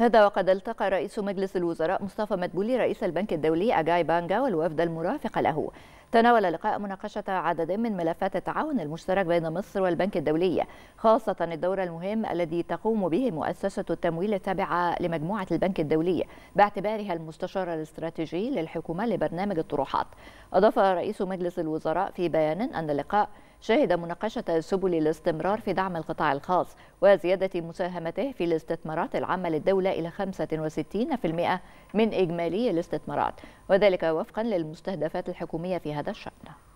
هذا وقد التقى رئيس مجلس الوزراء مصطفى مدبولي رئيس البنك الدولي أجاي بانجا والوفد المرافق له تناول اللقاء مناقشة عدد من ملفات التعاون المشترك بين مصر والبنك الدولي خاصة الدور المهم الذي تقوم به مؤسسة التمويل التابعة لمجموعة البنك الدولي باعتبارها المستشار الاستراتيجي للحكومة لبرنامج الطروحات أضاف رئيس مجلس الوزراء في بيان أن اللقاء شهد مناقشة سبل الاستمرار في دعم القطاع الخاص وزيادة مساهمته في الاستثمارات العامة للدولة إلى 65% من إجمالي الاستثمارات وذلك وفقا للمستهدفات الحكومية في هذا الشأن